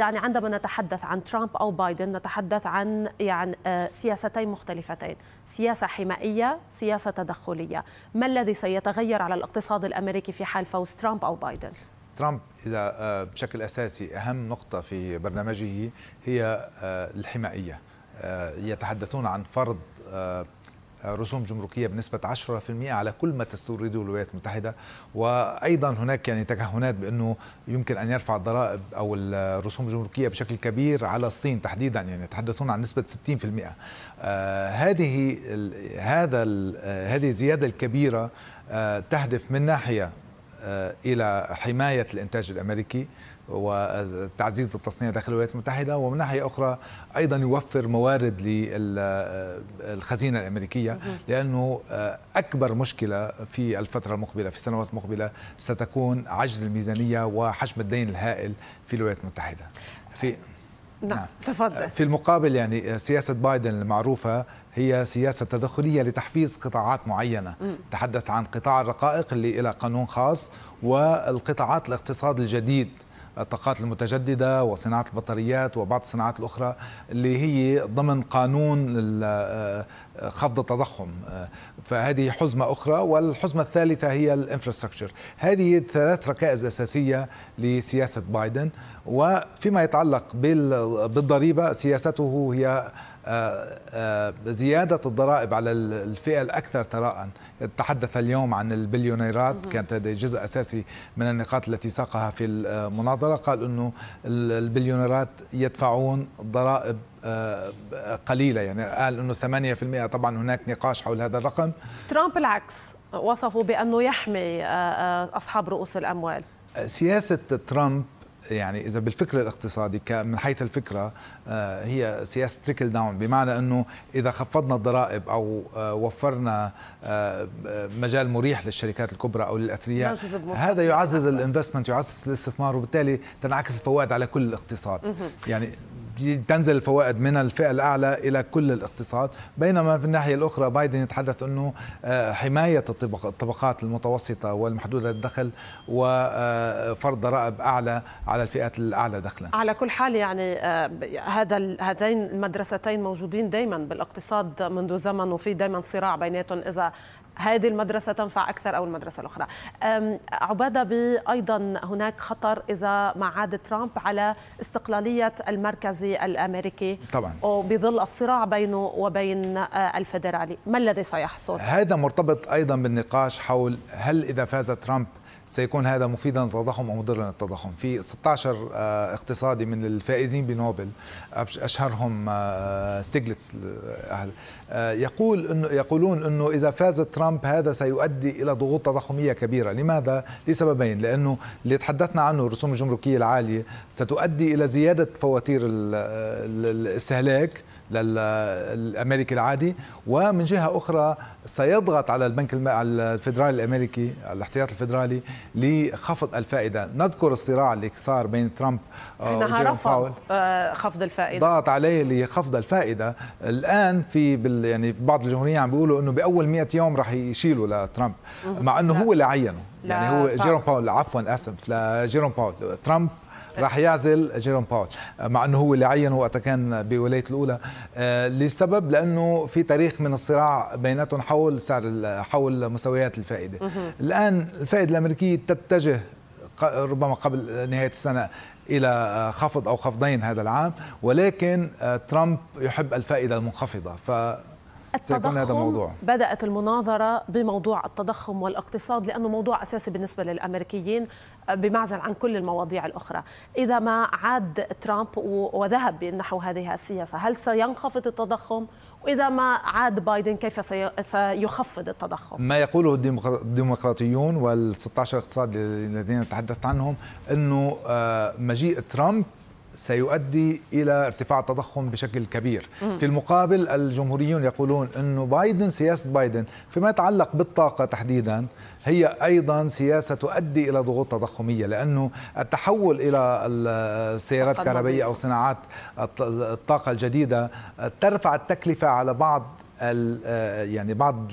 يعني عندما نتحدث عن ترامب او بايدن نتحدث عن يعني آه، سياستين مختلفتين، سياسه حمائيه، سياسه تدخليه، ما الذي سيتغير على الاقتصاد الامريكي في حال فوز ترامب او بايدن؟ ترامب اذا آه، بشكل اساسي اهم نقطه في برنامجه هي آه، الحمائيه، يتحدثون عن فرض رسوم جمركية بنسبة 10% على كل ما تستورده الولايات المتحدة وأيضا هناك يعني تكهنات بأنه يمكن أن يرفع الضرائب أو الرسوم الجمركية بشكل كبير على الصين تحديدا يعني يتحدثون عن نسبة 60% آه هذه هذا آه، هذه الزيادة الكبيرة آه، تهدف من ناحية آه، الى حمايه الانتاج الامريكي وتعزيز التصنيع داخل الولايات المتحده ومن ناحيه اخرى ايضا يوفر موارد للخزينه آه، الامريكيه لانه آه، اكبر مشكله في الفتره المقبله في السنوات المقبله ستكون عجز الميزانيه وحجم الدين الهائل في الولايات المتحده في نعم. نعم تفضل آه، في المقابل يعني آه، سياسة بايدن المعروفة هي سياسة تدخلية لتحفيز قطاعات معينة م. تحدث عن قطاع الرقائق اللي إلى قانون خاص والقطاعات الاقتصاد الجديد الطاقات المتجددة وصناعة البطاريات وبعض الصناعات الأخرى اللي هي ضمن قانون آه، خفض التضخم آه، فهذه حزمة أخرى والحزمة الثالثة هي الانفراستراكشر هذه ثلاث ركائز أساسية لسياسة بايدن وفيما يتعلق بالضريبة سياسته هي آه، آه، زيادة الضرائب على الفئة الأكثر ثراء تحدث اليوم عن البليونيرات كانت هذا جزء أساسي من النقاط التي ساقها في آه، المناظرة قال أنه البليونيرات يدفعون ضرائب قليلة يعني قال أنه 8% طبعا هناك نقاش حول هذا الرقم ترامب العكس وصفوا بأنه يحمي أصحاب رؤوس الأموال سياسة ترامب يعني اذا بالفكر الاقتصادي من حيث الفكره آه، هي سياسه تريكل داون بمعنى انه اذا خفضنا الضرائب او آه، وفرنا آه، مجال مريح للشركات الكبرى او للاثرياء هذا يعزز الانفستمنت يعزز الاستثمار وبالتالي تنعكس الفوائد على كل الاقتصاد يعني تنزل الفوائد من الفئة الأعلى إلى كل الاقتصاد بينما من الناحية الأخرى بايدن يتحدث أنه آه، حماية الطبقات المتوسطة والمحدودة الدخل وفرض آه، ضرائب أعلى على الفئات الأعلى دخلا على كل حال يعني آه، هذا هذين المدرستين موجودين دائما بالاقتصاد منذ زمن وفي دائما صراع بيناتهم إذا هذه المدرسة تنفع أكثر أو المدرسة الأخرى عبادة أيضا هناك خطر إذا ما عاد ترامب على استقلالية المركزي الرئاسي الامريكي طبعا وبظل الصراع بينه وبين آه، الفدرالي ما الذي سيحصل هذا مرتبط ايضا بالنقاش حول هل اذا فاز ترامب سيكون هذا مفيدا للتضخم او مضرا للتضخم في 16 آه، اقتصادي من الفائزين بنوبل اشهرهم آه، ستيجلتس آه، يقول انه يقولون انه اذا فاز ترامب هذا سيؤدي الى ضغوط تضخميه كبيره لماذا لسببين لانه اللي تحدثنا عنه الرسوم الجمركيه العاليه ستؤدي الى زياده فواتير الاستهلاك للامريكي العادي ومن جهه اخرى سيضغط على البنك الم... على الفدرالي الامريكي الاحتياط الفدرالي لخفض الفائده نذكر الصراع اللي صار بين ترامب آه، وجيرم فاول آه، خفض الفائده ضغط عليه لخفض الفائده الان في بال... يعني بعض الجمهوريين عم بيقولوا انه باول 100 يوم راح يشيلوا لترامب مع انه لا. هو اللي عينه يعني هو جيروم باول عفوا اسف لجيروم باول ترامب راح يعزل جيروم باوتش آه، مع انه هو اللي عينه وقتها كان بولايه الاولى آه، لسبب لانه في تاريخ من الصراع بيناتهم حول سعر حول مستويات الفائده الان الفائده الامريكيه تتجه ربما قبل نهايه السنه الى آه، خفض او خفضين هذا العام ولكن ترامب يحب الفائده المنخفضه ف التضخم هذا الموضوع. بدأت المناظرة بموضوع التضخم والاقتصاد لأنه موضوع أساسي بالنسبة للأمريكيين آه، بمعزل عن كل المواضيع الأخرى إذا ما عاد ترامب وذهب نحو هذه السياسة هل سينخفض التضخم وإذا ما عاد بايدن كيف سيخفض التضخم ما يقوله الديمقراطيون وال16 اقتصاد الذين تحدثت عنهم أنه آه، مجيء ترامب سيؤدي إلى ارتفاع التضخم بشكل كبير في المقابل الجمهوريون يقولون أنه بايدن سياسة بايدن فيما يتعلق بالطاقة تحديدا هي أيضا سياسة تؤدي إلى ضغوط تضخمية لأنه التحول إلى السيارات الكهربائية أو صناعات الطاقة الجديدة ترفع التكلفة على بعض يعني بعض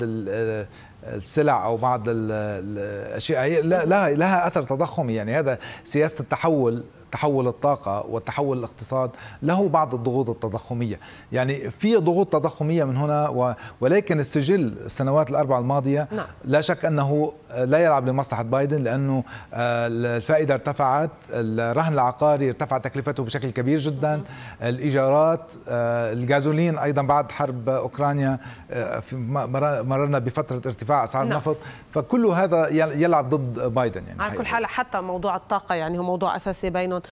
السلع او بعض الاشياء لها لها اثر تضخمي يعني هذا سياسه التحول تحول الطاقه والتحول الاقتصاد له بعض الضغوط التضخميه يعني في ضغوط تضخميه من هنا ولكن السجل السنوات الاربع الماضيه نعم. لا شك انه لا يلعب لمصلحه بايدن لانه آه، الفائده ارتفعت الرهن العقاري ارتفعت تكلفته بشكل كبير جدا الايجارات آه، الغازولين ايضا بعد حرب اوكرانيا آه، مررنا بفتره ارتفاع اسعار نعم. النفط فكل هذا يلعب ضد بايدن يعني على كل حال حتى موضوع الطاقه يعني هو موضوع اساسي بينهم